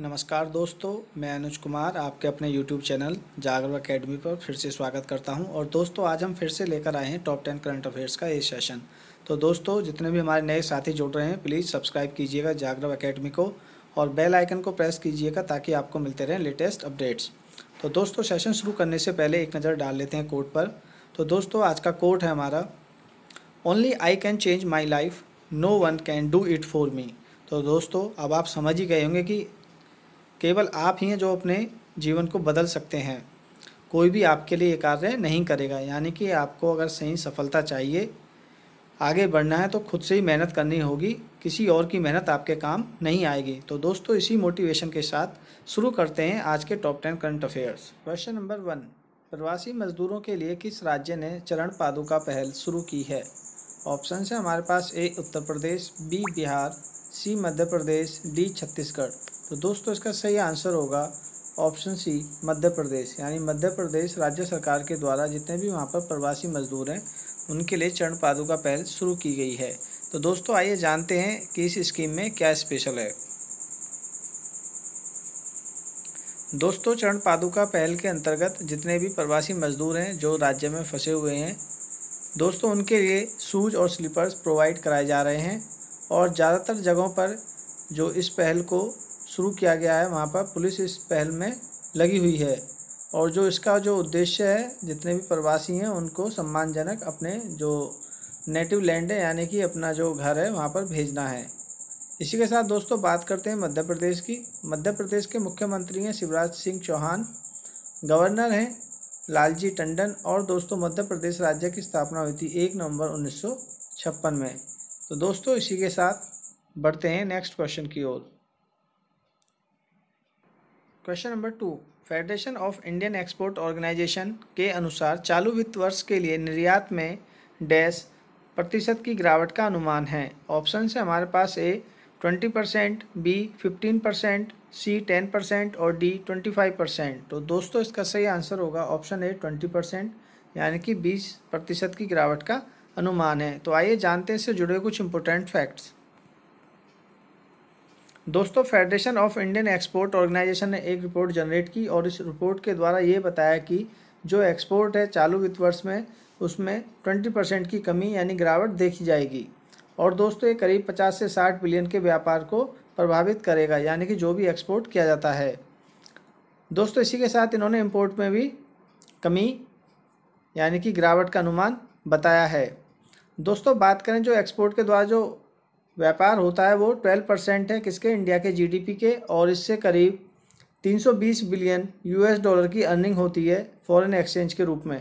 नमस्कार दोस्तों मैं अनुज कुमार आपके अपने YouTube चैनल जागरण अकेडमी पर फिर से स्वागत करता हूं और दोस्तों आज हम फिर से लेकर आए हैं टॉप टेन करंट अफेयर्स का ये सेशन तो दोस्तों जितने भी हमारे नए साथी जुड़ रहे हैं प्लीज़ सब्सक्राइब कीजिएगा जागरण अकेडमी को और बेल आइकन को प्रेस कीजिएगा ताकि आपको मिलते रहें लेटेस्ट अपडेट्स तो दोस्तों सेशन शुरू करने से पहले एक नज़र डाल लेते हैं कोर्ट पर तो दोस्तों आज का कोर्ट है हमारा only I can change my life no one can do it for me तो दोस्तों अब आप समझ ही गए होंगे कि केवल आप ही हैं जो अपने जीवन को बदल सकते हैं कोई भी आपके लिए ये कार्य नहीं करेगा यानी कि आपको अगर सही सफलता चाहिए आगे बढ़ना है तो खुद से ही मेहनत करनी होगी किसी और की मेहनत आपके काम नहीं आएगी तो दोस्तों इसी मोटिवेशन के साथ शुरू करते हैं आज के top ten current affairs question number one प्रवासी मजदूरों के लिए किस राज्य ने चरण पादुका पहल शुरू की है ऑप्शन है हमारे पास A Uttar Pradesh B Bihar C Madhya Pradesh D Chhattisgarh तो दोस्तों इसका सही आंसर होगा ऑप्शन सी मध्य प्रदेश यानी मध्य प्रदेश राज्य सरकार के द्वारा जितने भी वहाँ पर प्रवासी मजदूर हैं उनके लिए चरण पादुका पहल शुरू की गई है तो दोस्तों आइए जानते हैं कि इस स्कीम में क्या स्पेशल है दोस्तों चरण पादुका पहल के अंतर्गत जितने भी प्रवासी मजदूर हैं जो राज्य में फंसे हुए हैं दोस्तों उनके लिए शूज और स्लीपर्स प्रोवाइड कराए जा रहे हैं और ज़्यादातर जगहों पर जो इस पहल को शुरू किया गया है वहाँ पर पुलिस इस पहल में लगी हुई है और जो इसका जो उद्देश्य है जितने भी प्रवासी हैं उनको सम्मानजनक अपने जो नेटिव लैंड है यानी कि अपना जो घर है वहाँ पर भेजना है इसी के साथ दोस्तों बात करते हैं मध्य प्रदेश की मध्य प्रदेश के मुख्यमंत्री हैं शिवराज सिंह चौहान गवर्नर हैं लालजी टंडन और दोस्तों मध्य प्रदेश राज्य की स्थापना हुई थी एक नवंबर उन्नीस में तो दोस्तों इसी के साथ बढ़ते हैं नेक्स्ट क्वेश्चन की ओर question number two Federation of Indian Export Organisation के अनुसार चालू वित्त वर्ष के लिए निर्यात में डैश प्रतिशत की गिरावट का अनुमान है ऑप्शन से हमारे पास A twenty percent B fifteen percent C ten percent और डी ट्वेंटी फाइव परसेंट तो दोस्तों इसका सही आंसर होगा ऑप्शन ए ट्वेंटी परसेंट यानी कि बीस प्रतिशत की गिरावट का अनुमान है तो आइए जानते हैं इससे जुड़े कुछ इंपोर्टेंट फैक्ट्स दोस्तों Federation of Indian Export Organisation ने एक रिपोर्ट जनरेट की और इस रिपोर्ट के द्वारा ये बताया कि जो एक्सपोर्ट है चालू वित्त वर्ष में उसमें ट्वेंटी परसेंट की कमी यानी गिरावट देखी जाएगी और दोस्तों ये करीब पचास से साठ बिलियन के व्यापार को प्रभावित करेगा यानी कि जो भी एक्सपोर्ट किया जाता है दोस्तों इसी के साथ इन्होंने इम्पोर्ट में भी कमी यानी कि गिरावट का अनुमान बताया है दोस्तों बात करें जो एक्सपोर्ट के द्वारा जो व्यापार होता है वो ट्वेल्व परसेंट है किसके इंडिया के जीडीपी के और इससे करीब 320 बिलियन यूएस डॉलर की अर्निंग होती है फॉरेन एक्सचेंज के रूप में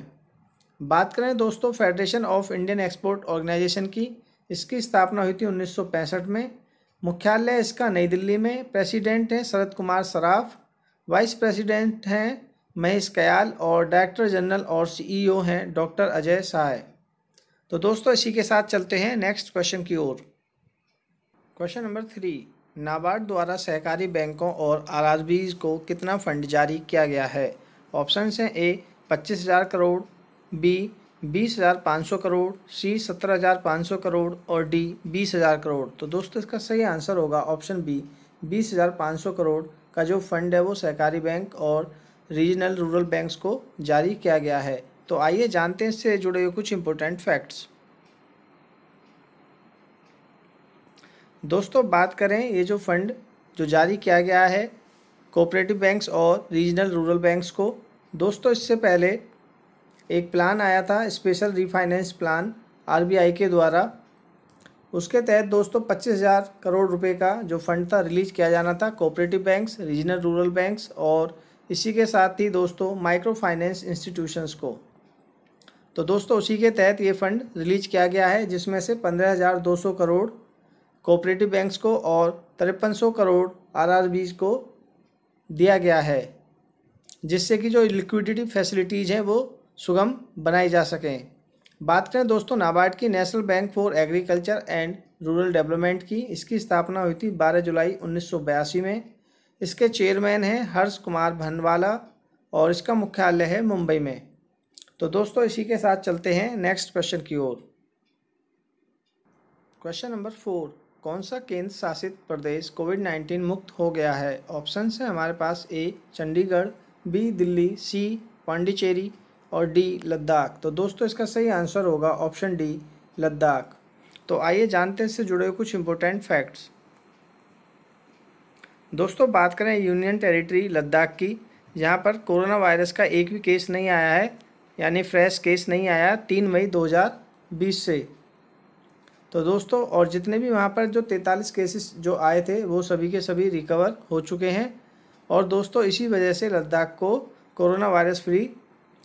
बात करें दोस्तों Federation of Indian Export Organisation की इसकी स्थापना हुई थी उन्नीस में मुख्यालय इसका नई दिल्ली में प्रेसिडेंट हैं शरद कुमार सराफ वाइस प्रेसिडेंट हैं महेश कयाल और डायरेक्टर जनरल और सीईओ e हैं डॉक्टर अजय सहाय तो दोस्तों इसी के साथ चलते हैं नेक्स्ट क्वेश्चन की ओर क्वेश्चन नंबर थ्री नाबार्ड द्वारा सहकारी बैंकों और आर को कितना फंड जारी किया गया है ऑप्शन हैं ए पच्चीस हज़ार करोड़ बी बीस हज़ार पाँच सौ करोड़ सी सत्रह हज़ार पाँच सौ करोड़ और डी बीस हज़ार करोड़ तो दोस्तों इसका सही आंसर होगा ऑप्शन बी बीस हज़ार पाँच सौ करोड़ का जो फंड है वो सहकारी बैंक और रीजनल रूरल बैंक्स को जारी किया गया है तो आइए जानते हैं इससे जुड़े हुए कुछ इंपॉर्टेंट फैक्ट्स दोस्तों बात करें ये जो फंड जो जारी किया गया है कोऑपरेटिव बैंक्स और रीजनल रूरल बैंक्स को दोस्तों इससे पहले एक प्लान आया था स्पेशल रीफाइनेंस प्लान आरबीआई के द्वारा उसके तहत दोस्तों पच्चीस हज़ार करोड़ रुपए का जो फंड था रिलीज किया जाना था cooperative banks regional rural banks और इसी के साथ ही दोस्तों माइक्रो फाइनेंस इंस्टीट्यूशंस को तो दोस्तों उसी के तहत ये फंड रिलीज किया गया है जिसमें से पंद्रह हज़ार दो सौ करोड़ कोऑपरेटिव बैंक्स को और तिरपन करोड़ आरआरबी को दिया गया है जिससे कि जो लिक्विडिटी फैसिलिटीज़ हैं वो सुगम बनाई जा सकें बात करें दोस्तों नाबार्ड की National Bank for Agriculture and Rural Development की इसकी स्थापना हुई थी 12 जुलाई उन्नीस में इसके चेयरमैन हैं हर्ष कुमार भनवाला और इसका मुख्यालय है मुंबई में तो दोस्तों इसी के साथ चलते हैं नेक्स्ट क्वेश्चन की ओर क्वेश्चन नंबर फोर कौन सा केंद्र शासित प्रदेश कोविड नाइन्टीन मुक्त हो गया है ऑप्शन है हमारे पास A Chandigarh B Delhi C Pondicherry और डी लद्दाख तो दोस्तों इसका सही आंसर होगा ऑप्शन डी लद्दाख तो आइए जानते हैं इससे जुड़े कुछ इम्पोर्टेंट फैक्ट्स दोस्तों बात करें यूनियन टेरिटरी लद्दाख की यहाँ पर कोरोना वायरस का एक भी केस नहीं आया है यानी फ्रेश केस नहीं आया तीन मई 2020 से तो दोस्तों और जितने भी वहाँ पर जो तैंतालीस केसेस जो आए थे वो सभी के सभी रिकवर हो चुके हैं और दोस्तों इसी वजह से लद्दाख को coronavirus free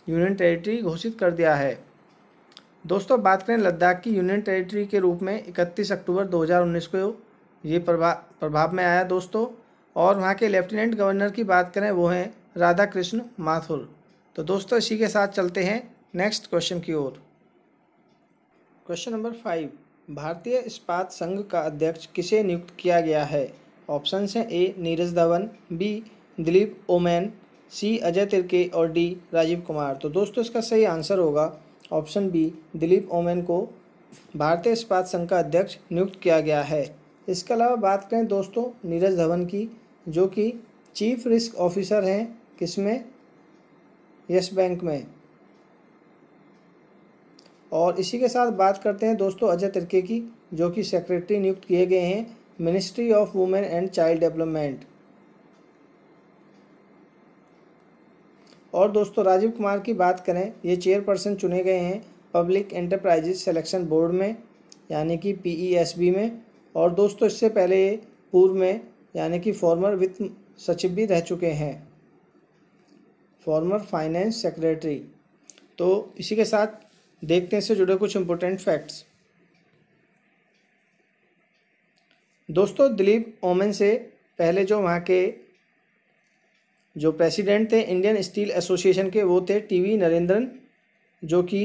union territory घोषित कर दिया है दोस्तों बात करें लद्दाख की यूनियन टेरिटरी के रूप में 31 अक्टूबर 2019 को ये प्रभा प्रभाव में आया दोस्तों और वहाँ के लेफ्टिनेंट गवर्नर की बात करें वो हैं राधा कृष्ण माथुर तो दोस्तों इसी के साथ चलते हैं नेक्स्ट क्वेश्चन की ओर क्वेश्चन नंबर फाइव भारतीय इस्पात संघ का अध्यक्ष किसे नियुक्त किया गया है ऑप्शन हैं A Neeraj Dhawan B Dilip Oommen C Ajay Tirkey और डी राजीव कुमार तो दोस्तों इसका सही आंसर होगा ऑप्शन बी दिलीप ओमैन को भारतीय इस्पात संघ का अध्यक्ष नियुक्त किया गया है इसके अलावा बात करें दोस्तों नीरज धवन की जो कि चीफ रिस्क ऑफिसर हैं किसमें यस बैंक में और इसी के साथ बात करते हैं दोस्तों अजय तिरके की जो कि सेक्रेटरी नियुक्त किए गए हैं Ministry of Women and Child Development और दोस्तों राजीव कुमार की बात करें ये चेयरपर्सन चुने गए हैं पब्लिक एंटरप्राइजेज सेलेक्शन बोर्ड में यानी कि पीईएसबी e में और दोस्तों इससे पहले ये पूर्व में यानी कि फॉर्मर वित्त सचिव भी रह चुके हैं फॉर्मर फाइनेंस सेक्रेटरी तो इसी के साथ देखते हैं इससे जुड़े कुछ इंपॉर्टेंट फैक्ट्स दोस्तों दिलीप ओमन से पहले जो वहाँ के जो प्रेसिडेंट थे इंडियन स्टील एसोसिएशन के वो थे टीवी नरेंद्रन जो कि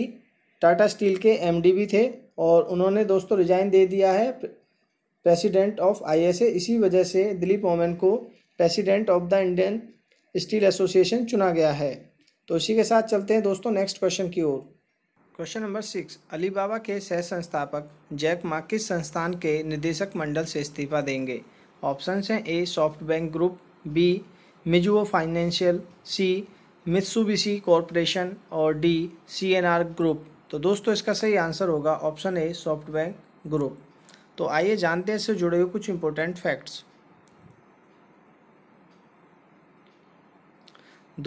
टाटा स्टील के एमडी भी थे और उन्होंने दोस्तों रिजाइन दे दिया है प्रेसिडेंट ऑफ आईएसए इसी वजह से दिलीप ओमेन को president of the Indian Steel Association चुना गया है तो इसी के साथ चलते हैं दोस्तों नेक्स्ट क्वेश्चन की ओर क्वेश्चन नंबर सिक्स अलीबाबा के सह संस्थापक जैक मा किस संस्थान के निदेशक मंडल से इस्तीफा देंगे ऑप्शन हैं A SoftBank Group B Mizuho Financial C Mitsubishi Corporation और D C N R Group तो दोस्तों इसका सही आंसर होगा option A SoftBank Group तो आइए जानते हैं इससे जुड़े हुए कुछ इंपॉर्टेंट फैक्ट्स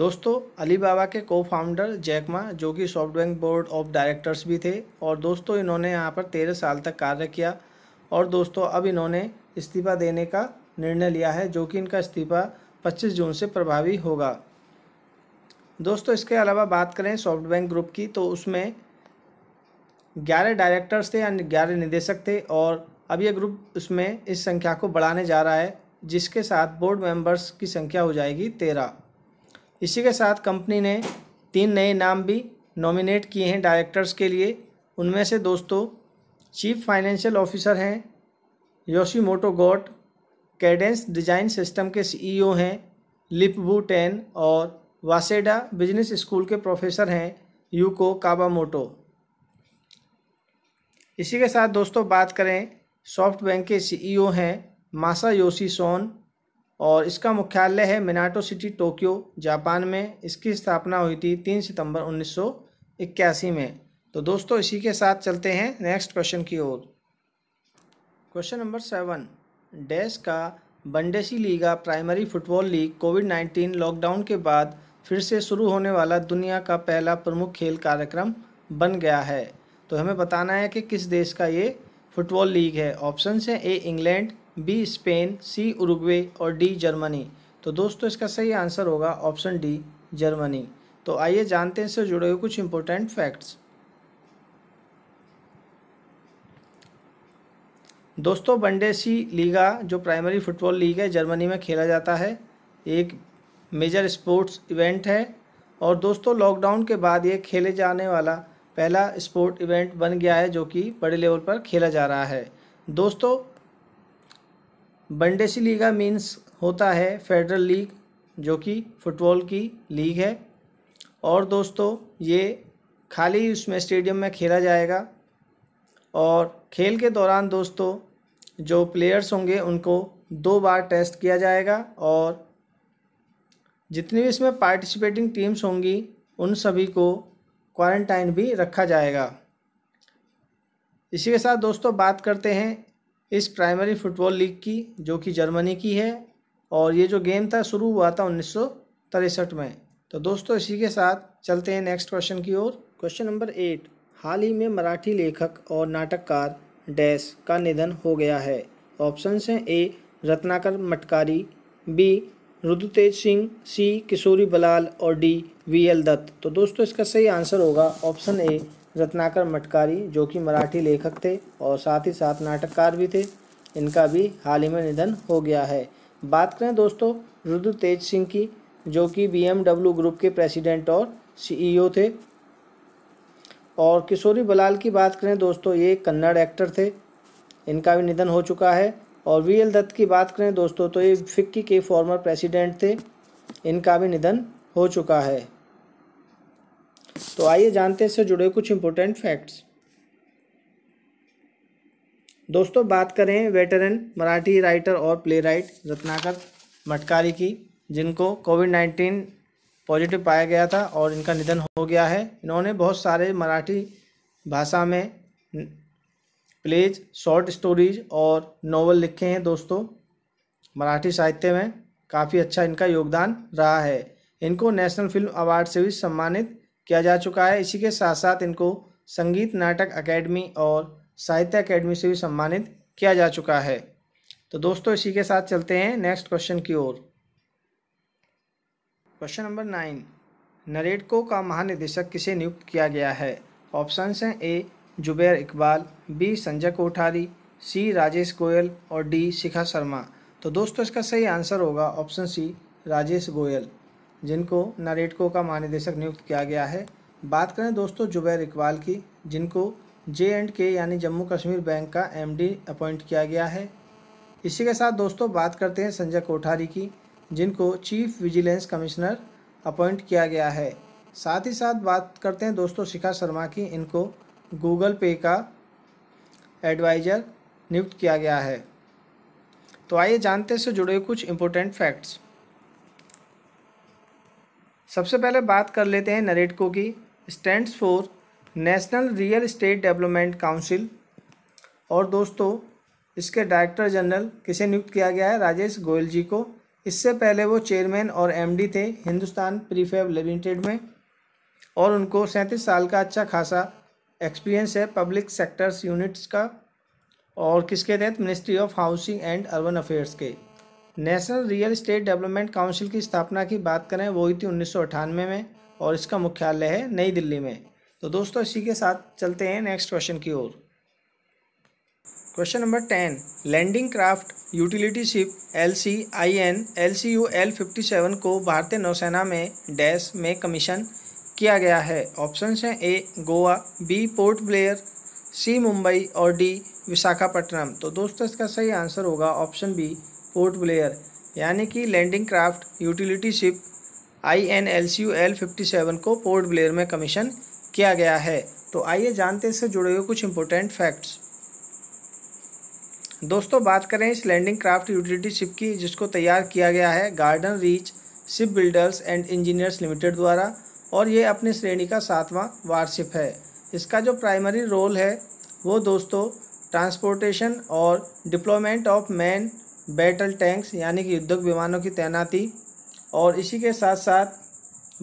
दोस्तों अलीबाबा के को फाउंडर जैकमा जो कि SoftBank board of directors भी थे और दोस्तों इन्होंने यहाँ पर तेरह साल तक कार्य किया और दोस्तों अब इन्होंने इस्तीफा देने का निर्णय लिया है जो कि इनका इस्तीफा पच्चीस जून से प्रभावी होगा दोस्तों इसके अलावा बात करें सॉफ्ट बैंक ग्रुप की तो उसमें ग्यारह डायरेक्टर्स थे या ग्यारह निदेशक थे और अब यह ग्रुप उसमें इस संख्या को बढ़ाने जा रहा है जिसके साथ बोर्ड मेंबर्स की संख्या हो जाएगी तेरह इसी के साथ कंपनी ने तीन नए नाम भी नॉमिनेट किए हैं डायरेक्टर्स के लिए उनमें से दोस्तों चीफ फाइनेंशियल ऑफिसर हैं मोटो गॉट कैडेंस डिजाइन सिस्टम के सीईओ हैं लिपबू टेन और वासेडा बिजनेस स्कूल के प्रोफेसर हैं यूको काबामोटो इसी के साथ दोस्तों बात करें सॉफ्ट बैंक के सीईओ हैं मासा योशी सोन और इसका मुख्यालय है मिनाटो सिटी टोक्यो जापान में इसकी स्थापना हुई थी तीन सितंबर उन्नीस में तो दोस्तों इसी के साथ चलते हैं नेक्स्ट क्वेश्चन की ओर क्वेश्चन नंबर सेवन डैश का Bundesliga primary football league Covid nineteen lockdown के बाद फिर से शुरू होने वाला दुनिया का पहला प्रमुख खेल कार्यक्रम बन गया है तो हमें बताना है कि किस देश का ये फुटबॉल लीग है ऑप्शन है A England B Spain C Uruguay और डी जर्मनी तो दोस्तों इसका सही आंसर होगा ऑप्शन डी जर्मनी तो आइए जानते हैं इससे जुड़े हुए कुछ इंपॉर्टेंट फैक्ट्स दोस्तों बंडेसी लीगा जो प्राइमरी फुटबॉल लीग है जर्मनी में खेला जाता है एक मेजर स्पोर्ट्स इवेंट है और दोस्तों लॉकडाउन के बाद ये खेले जाने वाला पहला स्पोर्ट इवेंट बन गया है जो कि बड़े लेवल पर खेला जा रहा है दोस्तों बंडेसी लीगा मीन्स होता है फेडरल लीग जो कि फुटबॉल की लीग है और दोस्तों ये खाली उसमें स्टेडियम में खेला जाएगा और खेल के दौरान दोस्तों जो प्लेयर्स होंगे उनको दो बार टेस्ट किया जाएगा और जितनी भी इसमें पार्टिसिपेटिंग टीम्स होंगी उन सभी को क्वारंटाइन भी रखा जाएगा इसी के साथ दोस्तों बात करते हैं इस प्राइमरी फुटबॉल लीग की जो कि जर्मनी की है और ये जो गेम था शुरू हुआ था उन्नीस में तो दोस्तों इसी के साथ चलते हैं नेक्स्ट क्वेश्चन की ओर क्वेश्चन नंबर एट हाल ही में मराठी लेखक और नाटककार डैश का निधन हो गया है ऑप्शन हैं A Ratnakar Matkari B Rudratej Singh C Kishori Balal और डी वी एल दत्त तो दोस्तों इसका सही आंसर होगा ऑप्शन ए रत्नाकर मटकारी जो कि मराठी लेखक थे और साथ ही साथ नाटककार भी थे इनका भी हाल ही में निधन हो गया है बात करें दोस्तों रुद्र तेज सिंह की जो कि बी ग्रुप के प्रेसिडेंट और सीईओ e थे और किशोरी बलाल की बात करें दोस्तों ये कन्नड़ एक्टर थे इनका भी निधन हो चुका है और वी एल दत्त की बात करें दोस्तों तो ये फिक्की के फॉर्मर प्रेसिडेंट थे इनका भी निधन हो चुका है तो आइए जानते हैं इससे जुड़े कुछ इम्पोर्टेंट फैक्ट्स दोस्तों बात करें वेटरन मराठी राइटर और प्ले राइट रत्नाकर मटकारी की जिनको कोविड नाइन्टीन पॉजिटिव पाया गया था और इनका निधन हो गया है इन्होंने बहुत सारे मराठी भाषा में प्लेज शॉर्ट स्टोरीज और नॉवल लिखे हैं दोस्तों मराठी साहित्य में काफ़ी अच्छा इनका योगदान रहा है इनको नेशनल फिल्म अवार्ड से भी सम्मानित किया जा चुका है इसी के साथ साथ इनको संगीत नाटक अकेडमी और साहित्य अकेडमी से भी सम्मानित किया जा चुका है तो दोस्तों इसी के साथ चलते हैं नेक्स्ट क्वेश्चन की ओर क्वेश्चन नंबर नाइन नरेडको का महानिदेशक किसे नियुक्त किया गया है ऑप्शंस हैं A Zubair Iqbal B Sanjay Kothari C Rajesh Goyal और डी शिखा शर्मा तो दोस्तों इसका सही आंसर होगा ऑप्शन सी राजेश गोयल जिनको नरेटको का महानिदेशक नियुक्त किया गया है बात करें दोस्तों जुबैर इकबाल की जिनको जे एंड के यानी जम्मू कश्मीर बैंक का एमडी अपॉइंट किया गया है इसी के साथ दोस्तों बात करते हैं संजय कोठारी की जिनको चीफ विजिलेंस कमिश्नर अपॉइंट किया गया है साथ ही साथ बात करते हैं दोस्तों शिखा शर्मा की इनको गूगल पे का एडवाइज़र नियुक्त किया गया है तो आइए जानते से जुड़े कुछ इम्पोर्टेंट फैक्ट्स सबसे पहले बात कर लेते हैं नरेटको की stands for National Real Estate Development Council और दोस्तों इसके डायरेक्टर जनरल किसे नियुक्त किया गया है राजेश गोयल जी को इससे पहले वो चेयरमैन और एमडी थे हिंदुस्तान प्रीफेब लिमिटेड में और उनको सैंतीस साल का अच्छा खासा एक्सपीरियंस है पब्लिक सेक्टर्स यूनिट्स का और किसके तहत Ministry of Housing and Urban Affairs के National Real Estate Development Council की स्थापना की बात करें वो हुई थी उन्नीस में और इसका मुख्यालय है नई दिल्ली में तो दोस्तों इसी के साथ चलते हैं नेक्स्ट क्वेश्चन की ओर question number ten landing craft utility ship L C I N L C U L fifty seven को भारतीय नौसेना में डैश में कमीशन किया गया है ऑप्शन हैं A Goa B Port Blair C Mumbai और डी विशाखापट्टनम तो दोस्तों इसका सही आंसर होगा ऑप्शन बी पोर्ट प्लेयर यानी कि landing craft utility ship I N L C U L fifty seven को पोर्ट ब्लेयर में कमीशन किया गया है तो आइए जानते हैं इससे जुड़े हुए कुछ इंपॉर्टेंट फैक्ट्स दोस्तों बात करें इस लैंडिंग क्राफ्ट यूटिलिटी शिप की जिसको तैयार किया गया है Garden Reach Shipbuilders and Engineers Limited द्वारा और ये अपनी श्रेणी का सातवां वारशिप है इसका जो प्राइमरी रोल है वो दोस्तों ट्रांसपोर्टेशन और deployment of main battle tanks यानी कि युद्धक विमानों की तैनाती और इसी के साथ साथ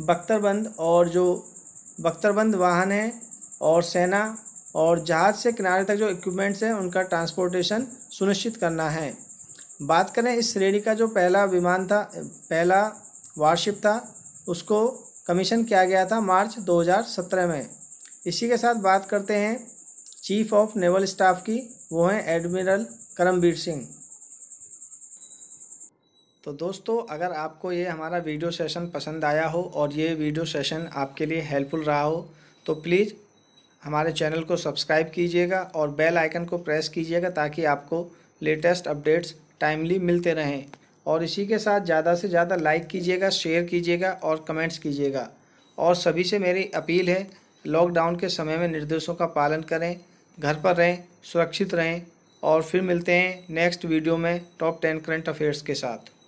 बख्तरबंद और जो बख्तरबंद वाहन हैं और सेना और जहाज़ से किनारे तक जो इक्विपमेंट्स हैं उनका ट्रांसपोर्टेशन सुनिश्चित करना है बात करें इस श्रेणी का जो पहला विमान था पहला वारशिप था उसको कमीशन किया गया था मार्च 2017 में इसी के साथ बात करते हैं चीफ ऑफ नेवल स्टाफ की वो हैं एडमिरल करमवीर सिंह तो दोस्तों अगर आपको ये हमारा वीडियो सेशन पसंद आया हो और ये वीडियो सेशन आपके लिए हेल्पफुल रहा हो तो प्लीज़ हमारे चैनल को सब्सक्राइब कीजिएगा और बेल आइकन को प्रेस कीजिएगा ताकि आपको लेटेस्ट अपडेट्स टाइमली मिलते रहें और इसी के साथ ज़्यादा से ज़्यादा लाइक कीजिएगा शेयर कीजिएगा और कमेंट्स कीजिएगा और सभी से मेरी अपील है लॉकडाउन के समय में निर्देशों का पालन करें घर पर रहें सुरक्षित रहें और फिर मिलते हैं नेक्स्ट वीडियो में टॉप टेन करंट अफेयर्स के साथ